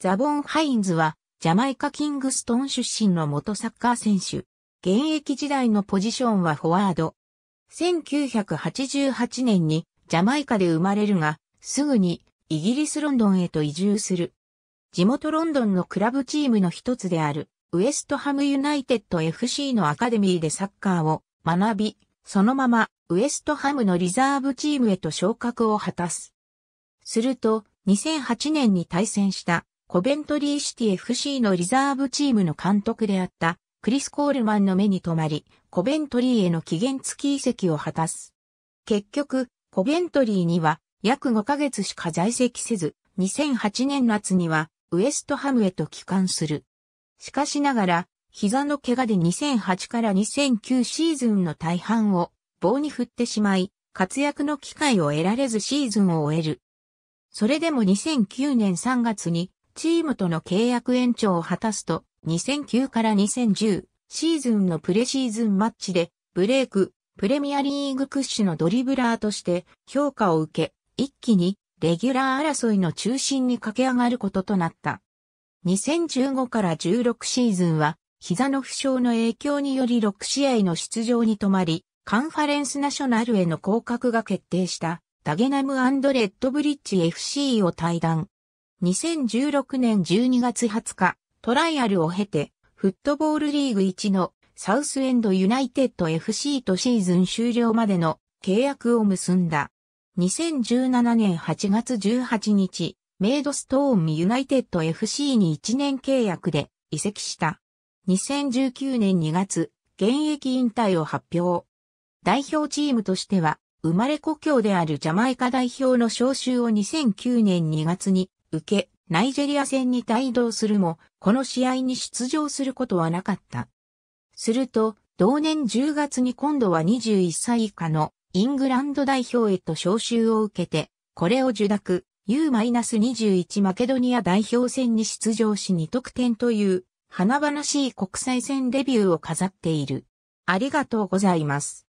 ザボン・ハインズは、ジャマイカ・キングストン出身の元サッカー選手。現役時代のポジションはフォワード。1988年にジャマイカで生まれるが、すぐにイギリスロンドンへと移住する。地元ロンドンのクラブチームの一つである、ウエストハムユナイテッド FC のアカデミーでサッカーを学び、そのままウエストハムのリザーブチームへと昇格を果たす。すると、2008年に対戦したコベントリーシティ FC のリザーブチームの監督であったクリス・コールマンの目に留まり、コベントリーへの期限付き移籍を果たす。結局、コベントリーには約5ヶ月しか在籍せず、2008年夏にはウエストハムへと帰還する。しかしながら、膝の怪我で2008から2009シーズンの大半を棒に振ってしまい、活躍の機会を得られずシーズンを終える。それでも2009年3月にチームとの契約延長を果たすと、2009から2010シーズンのプレシーズンマッチで、ブレイク、プレミアリーグ屈指のドリブラーとして評価を受け、一気にレギュラー争いの中心に駆け上がることとなった。2015から16シーズンは、膝の負傷の影響により6試合の出場に止まり、カンファレンスナショナルへの降格が決定した、ダゲナムレッドブリッジ FC を退団。2016年12月20日、トライアルを経て、フットボールリーグ1のサウスエンドユナイテッド FC とシーズン終了までの契約を結んだ。2017年8月18日、メイドストーンユナイテッド FC に1年契約で移籍した。2019年2月、現役引退を発表。代表チームとしては、生まれ故郷であるジャマイカ代表の招集を2009年2月に受け、ナイジェリア戦に帯同するも、この試合に出場することはなかった。すると、同年10月に今度は21歳以下のイングランド代表へと招集を受けて、これを受諾、U-21 マケドニア代表戦に出場し2得点という、華々しい国際戦デビューを飾っている。ありがとうございます。